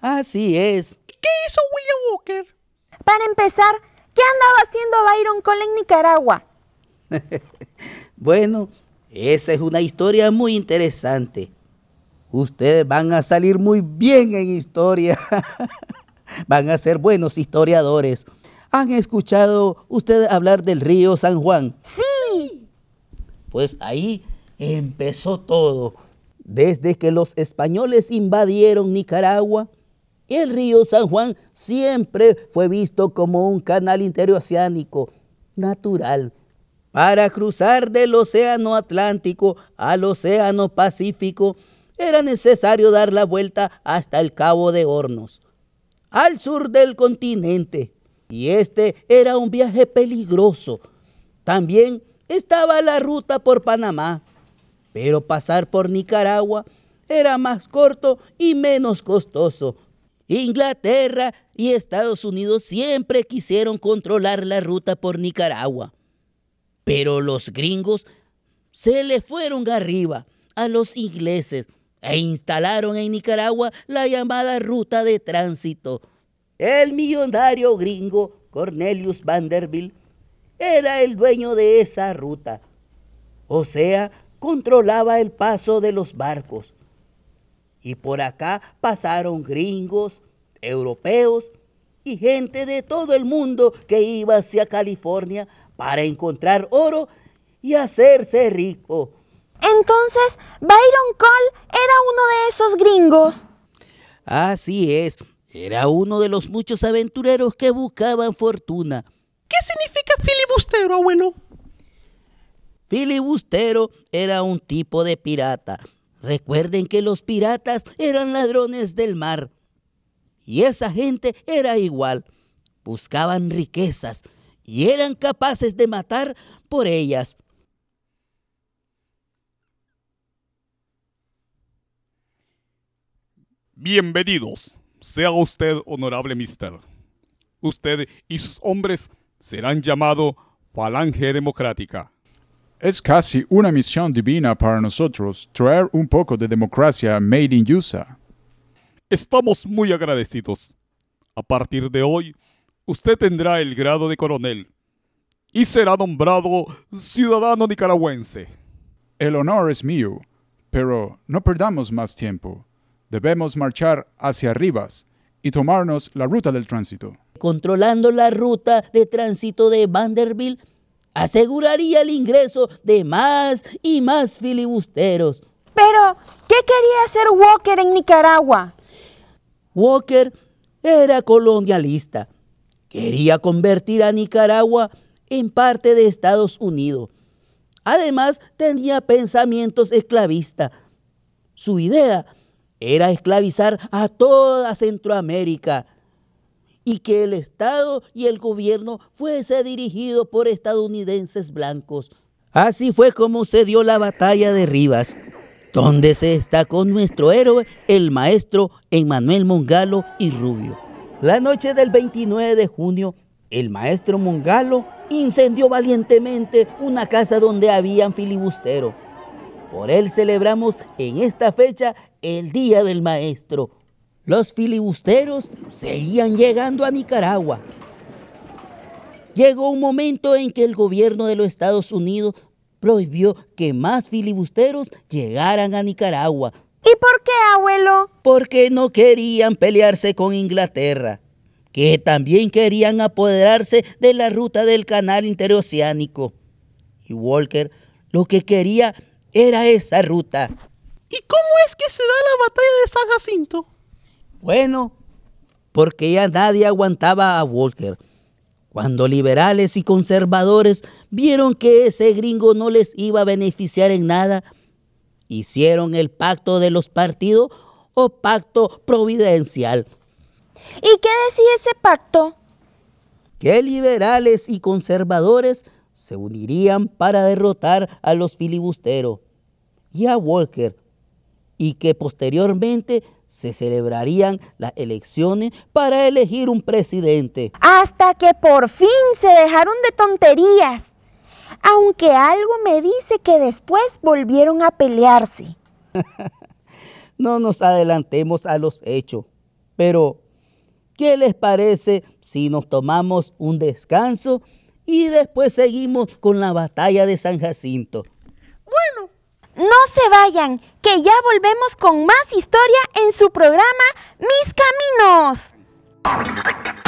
Así es. ¿Qué hizo William Walker? Para empezar, ¿qué andaba haciendo Byron Cole en Nicaragua? bueno, esa es una historia muy interesante. Ustedes van a salir muy bien en historia. van a ser buenos historiadores. ¿Han escuchado ustedes hablar del río San Juan? Sí. Pues ahí empezó todo. Desde que los españoles invadieron Nicaragua, el río San Juan siempre fue visto como un canal interoceánico natural para cruzar del Océano Atlántico al Océano Pacífico. Era necesario dar la vuelta hasta el Cabo de Hornos, al sur del continente. Y este era un viaje peligroso. También estaba la ruta por Panamá, pero pasar por Nicaragua era más corto y menos costoso. Inglaterra y Estados Unidos siempre quisieron controlar la ruta por Nicaragua, pero los gringos se le fueron arriba a los ingleses e instalaron en Nicaragua la llamada ruta de tránsito. El millonario gringo Cornelius Vanderbilt era el dueño de esa ruta. O sea, controlaba el paso de los barcos. Y por acá pasaron gringos, europeos y gente de todo el mundo que iba hacia California para encontrar oro y hacerse rico. Entonces, Byron Cole era uno de esos gringos. Así es, era uno de los muchos aventureros que buscaban fortuna. ¿Qué significa filibustero, abuelo? Filibustero era un tipo de pirata. Recuerden que los piratas eran ladrones del mar. Y esa gente era igual. Buscaban riquezas y eran capaces de matar por ellas. Bienvenidos, sea usted honorable mister. Usted y sus hombres serán llamado Falange Democrática. Es casi una misión divina para nosotros traer un poco de democracia made in USA. Estamos muy agradecidos. A partir de hoy, usted tendrá el grado de coronel y será nombrado ciudadano nicaragüense. El honor es mío, pero no perdamos más tiempo. Debemos marchar hacia Rivas y tomarnos la ruta del tránsito. Controlando la ruta de tránsito de Vanderbilt, aseguraría el ingreso de más y más filibusteros. Pero, ¿qué quería hacer Walker en Nicaragua? Walker era colonialista. Quería convertir a Nicaragua en parte de Estados Unidos. Además, tenía pensamientos esclavistas. Su idea era esclavizar a toda Centroamérica y que el Estado y el gobierno fuese dirigido por estadounidenses blancos. Así fue como se dio la batalla de Rivas, donde se con nuestro héroe, el maestro Emmanuel Mongalo y Rubio. La noche del 29 de junio, el maestro Mongalo incendió valientemente una casa donde habían filibusteros. Por él celebramos en esta fecha el Día del Maestro los filibusteros seguían llegando a Nicaragua. Llegó un momento en que el gobierno de los Estados Unidos prohibió que más filibusteros llegaran a Nicaragua. ¿Y por qué, abuelo? Porque no querían pelearse con Inglaterra, que también querían apoderarse de la ruta del canal interoceánico. Y Walker lo que quería era esa ruta. ¿Y cómo es que se da la batalla de San Jacinto? Bueno, porque ya nadie aguantaba a Walker. Cuando liberales y conservadores vieron que ese gringo no les iba a beneficiar en nada, hicieron el pacto de los partidos o pacto providencial. ¿Y qué decía ese pacto? Que liberales y conservadores se unirían para derrotar a los filibusteros y a Walker y que posteriormente se celebrarían las elecciones para elegir un presidente. Hasta que por fin se dejaron de tonterías, aunque algo me dice que después volvieron a pelearse. no nos adelantemos a los hechos, pero ¿qué les parece si nos tomamos un descanso y después seguimos con la batalla de San Jacinto? No se vayan, que ya volvemos con más historia en su programa Mis Caminos.